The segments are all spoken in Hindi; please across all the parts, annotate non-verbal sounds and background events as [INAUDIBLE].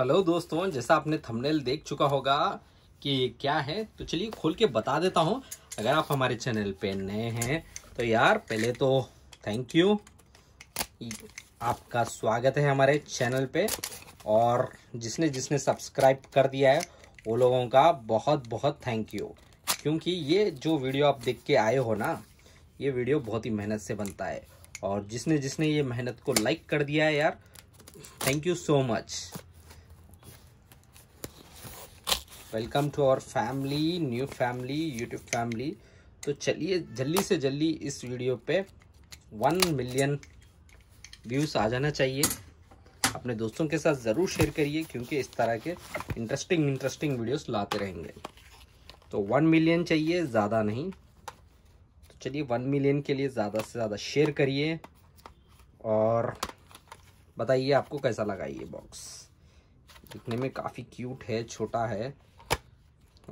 हेलो दोस्तों जैसा आपने थंबनेल देख चुका होगा कि क्या है तो चलिए खोल के बता देता हूँ अगर आप हमारे चैनल पे नए हैं तो यार पहले तो थैंक यू आपका स्वागत है हमारे चैनल पे और जिसने जिसने सब्सक्राइब कर दिया है वो लोगों का बहुत बहुत थैंक यू क्योंकि ये जो वीडियो आप देख के आए हो ना ये वीडियो बहुत ही मेहनत से बनता है और जिसने जिसने ये मेहनत को लाइक कर दिया है यार thank you so much welcome to our family new family YouTube family तो चलिए जल्दी से जल्दी इस वीडियो पे वन मिलियन व्यूज़ आ जाना चाहिए अपने दोस्तों के साथ ज़रूर शेयर करिए क्योंकि इस तरह के इंटरेस्टिंग इंटरेस्टिंग वीडियोस लाते रहेंगे तो वन मिलियन चाहिए ज़्यादा नहीं तो चलिए वन मिलियन के लिए ज़्यादा से ज़्यादा शेयर करिए और बताइए आपको कैसा लगा ये बॉक्स दिखने में काफ़ी क्यूट है छोटा है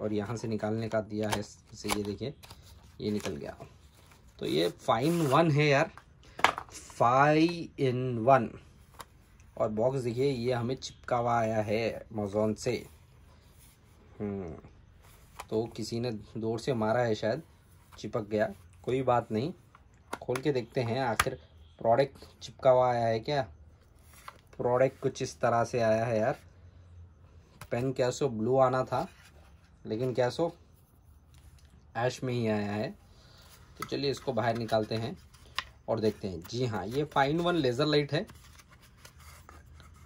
और यहाँ से निकालने का दिया है से ये देखिए ये निकल गया तो ये फाइन वन है यार फाइव इन वन और बॉक्स देखिए ये हमें चिपका हुआ आया है अमेजोन से हम्म। तो किसी ने दौर से मारा है शायद चिपक गया कोई बात नहीं खोल के देखते हैं आखिर प्रोडक्ट चिपका हुआ आया है क्या प्रोडक्ट कुछ इस तरह से आया है यार पेन कैसे ब्लू आना था लेकिन क्या सो ऐश में ही आया है तो चलिए इसको बाहर निकालते हैं और देखते हैं जी हाँ ये फाइन वन लेज़र लाइट है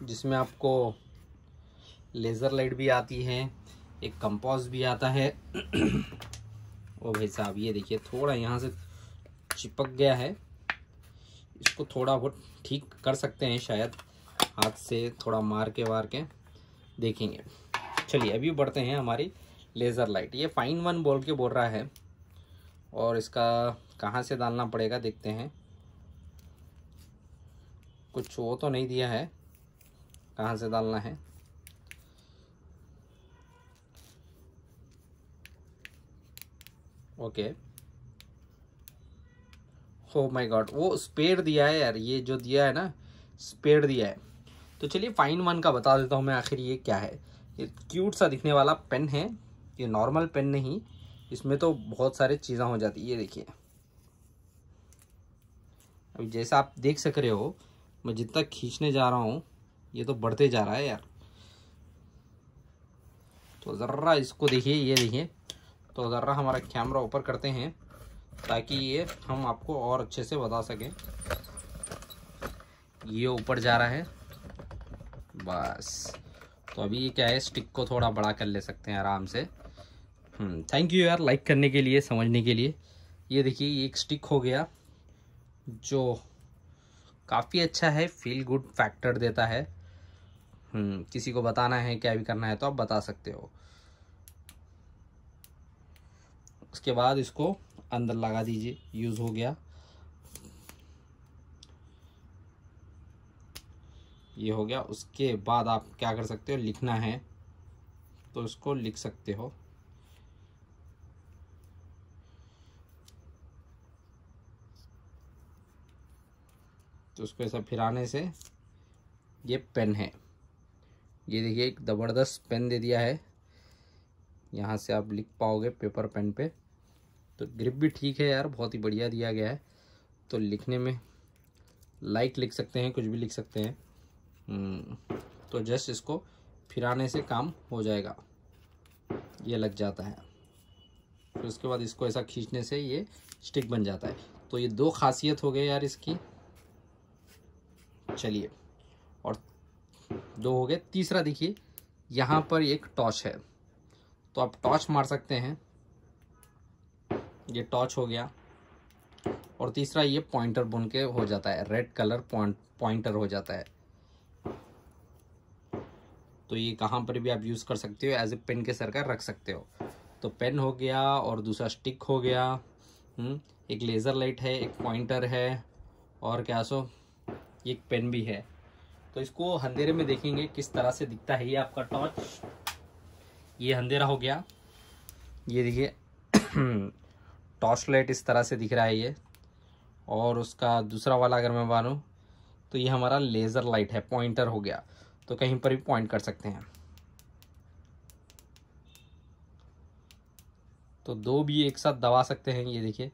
जिसमें आपको लेज़र लाइट भी आती है एक कंपोज भी आता है [CLEARS THROAT] ओ भाई साहब ये देखिए थोड़ा यहाँ से चिपक गया है इसको थोड़ा बहुत ठीक कर सकते हैं शायद हाथ से थोड़ा मार के वार के देखेंगे चलिए अभी बढ़ते हैं हमारी लेज़र लाइट ये फाइन वन बोल के बोल रहा है और इसका कहाँ से डालना पड़ेगा देखते हैं कुछ वो तो नहीं दिया है कहाँ से डालना है ओके हो माय गॉड वो स्पेड दिया है यार ये जो दिया है ना स्पेड दिया है तो चलिए फाइन वन का बता देता हूँ मैं आखिर ये क्या है ये क्यूट सा दिखने वाला पेन है ये नॉर्मल पेन नहीं इसमें तो बहुत सारे चीज़ें हो जाती है ये देखिए अभी जैसा आप देख सक रहे हो मैं जितना खींचने जा रहा हूँ ये तो बढ़ते जा रहा है यार तो ज़र्रा इसको देखिए ये देखिए तो ज़र्रा हमारा कैमरा ऊपर करते हैं ताकि ये हम आपको और अच्छे से बता सकें ये ऊपर जा रहा है बस तो अभी ये क्या है स्टिक को थोड़ा बड़ा कर ले सकते हैं आराम से थैंक हम्म, यू यार लाइक करने के लिए समझने के लिए ये देखिए एक स्टिक हो गया जो काफ़ी अच्छा है फील गुड फैक्टर देता है हम्म, किसी को बताना है क्या भी करना है तो आप बता सकते हो उसके बाद इसको अंदर लगा दीजिए यूज़ हो गया ये हो गया उसके बाद आप क्या कर सकते हो लिखना है तो इसको लिख सकते हो तो उसको ऐसा फिराने से ये पेन है ये देखिए एक ज़बरदस्त पेन दे दिया है यहाँ से आप लिख पाओगे पेपर पेन पे तो ग्रिप भी ठीक है यार बहुत ही बढ़िया दिया गया है तो लिखने में लाइट लिख सकते हैं कुछ भी लिख सकते हैं हम्म, तो जस्ट इसको फिराने से काम हो जाएगा ये लग जाता है फिर तो उसके बाद इसको ऐसा खींचने से ये स्टिक बन जाता है तो ये दो खासियत हो गई यार इसकी चलिए और दो हो गए तीसरा देखिए यहाँ पर एक टॉर्च है तो आप टॉर्च मार सकते हैं ये टॉर्च हो गया और तीसरा ये पॉइंटर बुन के हो जाता है रेड कलर पॉइंट पॉइंटर हो जाता है तो ये कहाँ पर भी आप यूज़ कर सकते हो एज ए पेन के सर का रख सकते हो तो पेन हो गया और दूसरा स्टिक हो गया हम्म, एक लेज़र लाइट है एक पॉइंटर है और क्या सो ये एक पेन भी है तो इसको अंधेरे में देखेंगे किस तरह से दिखता है ये आपका टॉर्च ये अंधेरा हो गया ये देखिए [CLEARS THROAT] टॉर्च लाइट इस तरह से दिख रहा है ये और उसका दूसरा वाला अगर मैं मानूँ तो ये हमारा लेज़र लाइट है पॉइंटर हो गया तो कहीं पर भी पॉइंट कर सकते हैं तो दो भी एक साथ दबा सकते हैं ये देखिए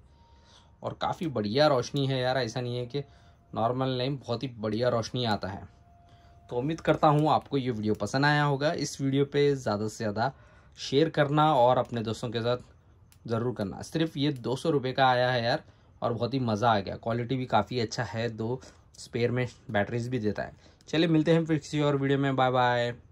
और काफ़ी बढ़िया रोशनी है यार ऐसा नहीं है कि नॉर्मल नहीं बहुत ही बढ़िया रोशनी आता है तो उम्मीद करता हूँ आपको ये वीडियो पसंद आया होगा इस वीडियो पे ज़्यादा से ज़्यादा शेयर करना और अपने दोस्तों के साथ ज़रूर करना सिर्फ ये दो सौ रुपये का आया है यार और बहुत ही मज़ा आ गया क्वालिटी भी काफ़ी अच्छा है दो स्पेयर में बैटरीज भी देता है चलिए मिलते हैं फिर किसी और वीडियो में बाय बाय